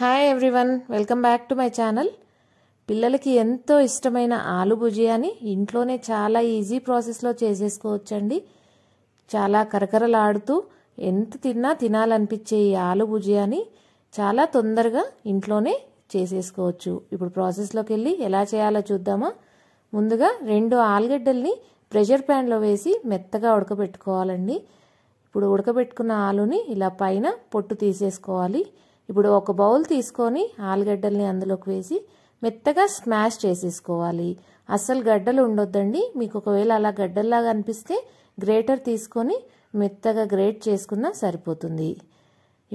hi everyone welcome back to my channel పిల్లలకి ఎంతో ఇష్టమైన ఆలు భుజియాని ఇంట్లోనే చాలా ఈజీ ప్రాసెస్లో చేసేసుకోవచ్చండి చాలా కరకరలాడుతూ ఎంత తిన్నా తినాలనిపించే ఈ ఆలు భుజియాని చాలా తొందరగా ఇంట్లోనే చేసేసుకోవచ్చు ఇప్పుడు ప్రాసెస్లోకి వెళ్ళి ఎలా చేయాలో చూద్దామా ముందుగా రెండు ఆలుగడ్డల్ని ప్రెషర్ ప్యాన్లో వేసి మెత్తగా ఉడకబెట్టుకోవాలండి ఇప్పుడు ఉడకబెట్టుకున్న ఆలుని ఇలా పైన పొట్టు తీసేసుకోవాలి ఇప్పుడు ఒక బౌల్ తీసుకొని ఆలుగడ్డల్ని అందులోకి వేసి మెత్తగా స్మాష్ చేసేసుకోవాలి అస్సలు గడ్డలు ఉండొద్దండి మీకు ఒకవేళ అలా గడ్డల్లాగా అనిపిస్తే గ్రేటర్ తీసుకొని మెత్తగా గ్రేట్ చేసుకున్నా సరిపోతుంది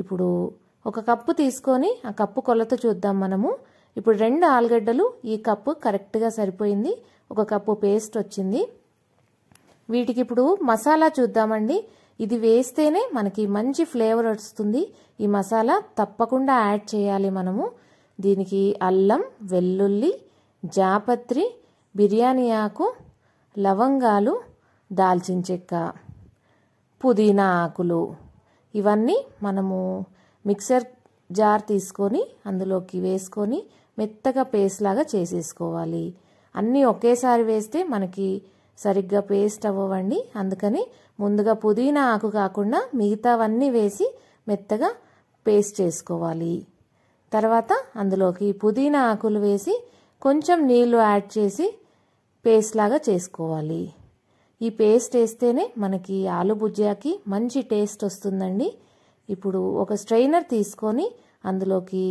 ఇప్పుడు ఒక కప్పు తీసుకొని ఆ కప్పు కొలత చూద్దాం మనము ఇప్పుడు రెండు ఆలుగడ్డలు ఈ కప్పు కరెక్ట్గా సరిపోయింది ఒక కప్పు పేస్ట్ వచ్చింది వీటికి ఇప్పుడు మసాలా చూద్దామండి ఇది వేస్తేనే మనకి మంచి ఫ్లేవర్ వస్తుంది ఈ మసాలా తప్పకుండా యాడ్ చేయాలి మనము దీనికి అల్లం వెల్లుల్లి జాపత్రి బిర్యానీ ఆకు లవంగాలు దాల్చిన చెక్క పుదీనా ఆకులు ఇవన్నీ మనము మిక్సర్ జార్ తీసుకొని అందులోకి వేసుకొని మెత్తగా పేస్ట్ లాగా చేసేసుకోవాలి అన్నీ ఒకేసారి వేస్తే మనకి సరిగ్గా పేస్ట్ అవ్వండి అందుకని ముందుగా పుదీనా ఆకు కాకుండా మిగతావన్నీ వేసి మెత్తగా పేస్ట్ చేసుకోవాలి తర్వాత అందులోకి పుదీనా ఆకులు వేసి కొంచెం నీళ్లు యాడ్ చేసి పేస్ట్ లాగా చేసుకోవాలి ఈ పేస్ట్ వేస్తేనే మనకి ఆలు బుజ్జియాకి మంచి టేస్ట్ వస్తుందండి ఇప్పుడు ఒక స్ట్రైనర్ తీసుకొని అందులోకి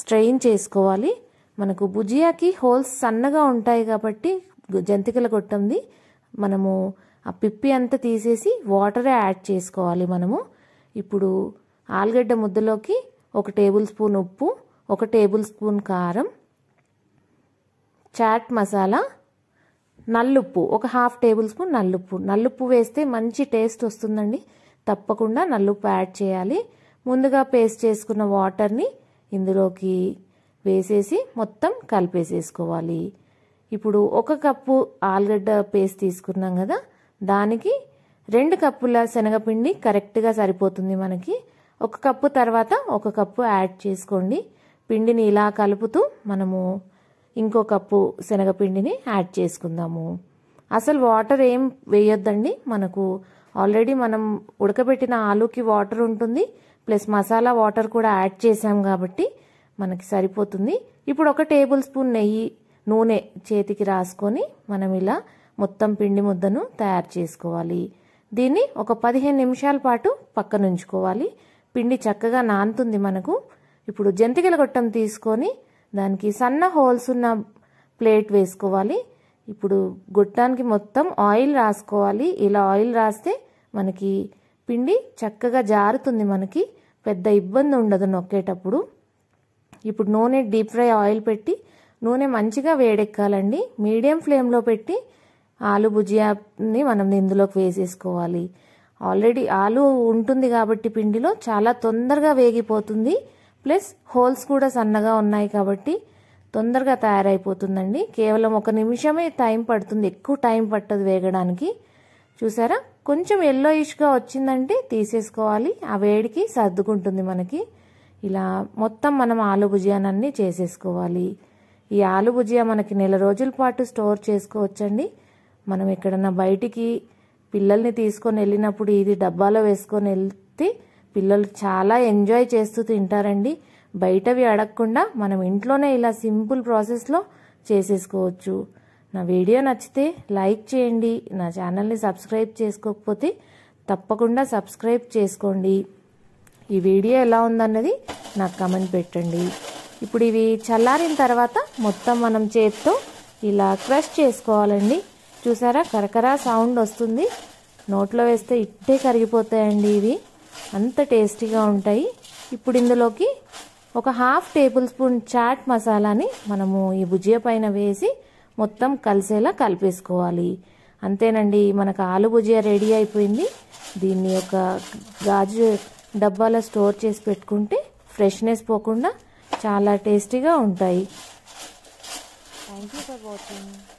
స్ట్రెయిన్ చేసుకోవాలి మనకు బుజియాకి హోల్స్ సన్నగా ఉంటాయి కాబట్టి జంతికల గొట్టంది మనము ఆ పిప్పి అంతా తీసేసి వాటరే యాడ్ చేసుకోవాలి మనము ఇప్పుడు ఆలుగడ్డ ముద్దలోకి ఒక టేబుల్ స్పూన్ ఉప్పు ఒక టేబుల్ స్పూన్ కారం చాట్ మసాలా నల్లుప్పు ఒక హాఫ్ టేబుల్ స్పూన్ నల్లుప్పు నల్లుప్పు వేస్తే మంచి టేస్ట్ వస్తుందండి తప్పకుండా నల్లుప్పు యాడ్ చేయాలి ముందుగా పేస్ట్ చేసుకున్న వాటర్ని ఇందులోకి వేసేసి మొత్తం కలిపేసేసుకోవాలి ఇప్పుడు ఒక కప్పు ఆలుగడ్డ పేస్ట్ తీసుకున్నాం కదా దానికి రెండు కప్పుల శనగపిండి కరెక్ట్గా సరిపోతుంది మనకి ఒక కప్పు తర్వాత ఒక కప్పు యాడ్ చేసుకోండి పిండిని ఇలా కలుపుతూ మనము ఇంకో కప్పు శనగపిండిని యాడ్ చేసుకుందాము అసలు వాటర్ ఏం వేయొద్దండి మనకు ఆల్రెడీ మనం ఉడకబెట్టిన ఆలూకి వాటర్ ఉంటుంది ప్లస్ మసాలా వాటర్ కూడా యాడ్ చేసాం కాబట్టి మనకి సరిపోతుంది ఇప్పుడు ఒక టేబుల్ స్పూన్ నెయ్యి నూనె చేతికి రాసుకొని మనం ఇలా మొత్తం పిండి ముద్దను తయారు చేసుకోవాలి దీన్ని ఒక పదిహేను నిమిషాల పాటు పక్కనుంచుకోవాలి పిండి చక్కగా నానుతుంది మనకు ఇప్పుడు జంతికల గొట్టం తీసుకొని దానికి సన్న హోల్స్ ఉన్న ప్లేట్ వేసుకోవాలి ఇప్పుడు గొట్టానికి మొత్తం ఆయిల్ రాసుకోవాలి ఇలా ఆయిల్ రాస్తే మనకి పిండి చక్కగా జారుతుంది మనకి పెద్ద ఇబ్బంది ఉండదు నొక్కేటప్పుడు ఇప్పుడు నూనె డీప్ ఫ్రై ఆయిల్ పెట్టి నూనె మంచిగా వేడెక్కాలండి మీడియం ఫ్లేమ్లో పెట్టి ఆలు భుజియాని మనం ఇందులోకి వేసేసుకోవాలి ఆల్రెడీ ఆలు ఉంటుంది కాబట్టి పిండిలో చాలా తొందరగా వేగిపోతుంది ప్లస్ హోల్స్ కూడా సన్నగా ఉన్నాయి కాబట్టి తొందరగా తయారైపోతుందండి కేవలం ఒక నిమిషమే టైం పడుతుంది ఎక్కువ టైం పట్టదు వేగడానికి చూసారా కొంచెం ఎల్లోయిష్గా వచ్చిందంటే తీసేసుకోవాలి ఆ వేడికి సర్దుకుంటుంది మనకి ఇలా మొత్తం మనం ఆలు భుజియానన్నీ చేసేసుకోవాలి ఈ ఆలు భుజియా మనకి నెల రోజుల పాటు స్టోర్ చేసుకోవచ్చండి మనం ఎక్కడన్నా బయటికి పిల్లల్ని తీసుకొని వెళ్ళినప్పుడు ఇది డబ్బాలో వేసుకొని వెళ్తే పిల్లలు చాలా ఎంజాయ్ చేస్తూ తింటారండి బయటవి అడగకుండా మనం ఇంట్లోనే ఇలా సింపుల్ ప్రాసెస్లో చేసేసుకోవచ్చు నా వీడియో నచ్చితే లైక్ చేయండి నా ఛానల్ని సబ్స్క్రైబ్ చేసుకోకపోతే తప్పకుండా సబ్స్క్రైబ్ చేసుకోండి ఈ వీడియో ఎలా ఉందన్నది నాకు కమెంట్ పెట్టండి ఇప్పుడు ఇవి చల్లారిన తర్వాత మొత్తం మనం చేత్తో ఇలా క్రష్ చేసుకోవాలండి చూసారా కరకరా సౌండ్ వస్తుంది నోట్లో వేస్తే ఇట్టే కరిగిపోతాయండి ఇవి అంత టేస్టీగా ఉంటాయి ఇప్పుడు ఇందులోకి ఒక హాఫ్ టేబుల్ స్పూన్ చాట్ మసాలాని మనము ఈ భుజియా పైన వేసి మొత్తం కలిసేలా కలిపేసుకోవాలి అంతేనండి మనకు ఆలు భుజియా రెడీ అయిపోయింది దీన్ని ఒక గాజు డబ్బాలో స్టోర్ చేసి పెట్టుకుంటే ఫ్రెష్నెస్ పోకుండా चाला टेस्ट उठाई थैंक यू फर् वाचिंग